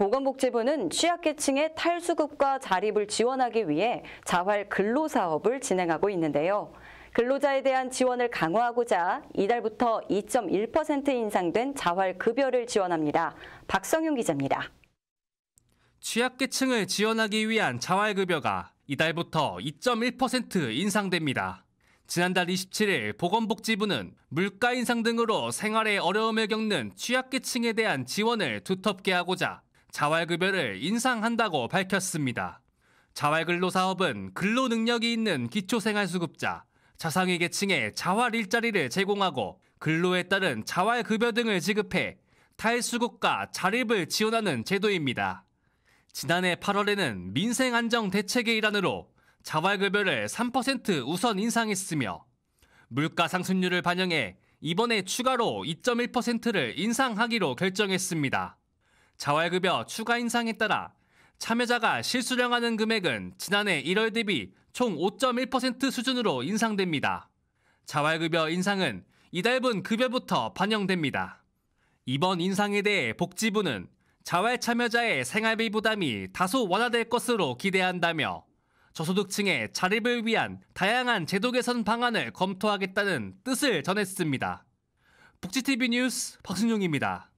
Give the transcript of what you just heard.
보건복지부는 취약계층의 탈수급과 자립을 지원하기 위해 자활 근로사업을 진행하고 있는데요. 근로자에 대한 지원을 강화하고자 이달부터 2.1% 인상된 자활급여를 지원합니다. 박성윤 기자입니다. 취약계층을 지원하기 위한 자활급여가 이달부터 2.1% 인상됩니다. 지난달 27일 보건복지부는 물가 인상 등으로 생활에 어려움을 겪는 취약계층에 대한 지원을 두텁게 하고자 자활급여를 인상한다고 밝혔습니다. 자활근로 사업은 근로 능력이 있는 기초생활수급자, 자상위 계층에 자활 일자리를 제공하고 근로에 따른 자활급여 등을 지급해 탈수급과 자립을 지원하는 제도입니다. 지난해 8월에는 민생안정대책의 일환으로 자활급여를 3% 우선 인상했으며 물가상승률을 반영해 이번에 추가로 2.1%를 인상하기로 결정했습니다. 자활급여 추가 인상에 따라 참여자가 실수령하는 금액은 지난해 1월 대비 총 5.1% 수준으로 인상됩니다. 자활급여 인상은 이달분 급여부터 반영됩니다. 이번 인상에 대해 복지부는 자활 참여자의 생활비 부담이 다소 완화될 것으로 기대한다며 저소득층의 자립을 위한 다양한 제도 개선 방안을 검토하겠다는 뜻을 전했습니다. 복지TV 뉴스 박순용입니다.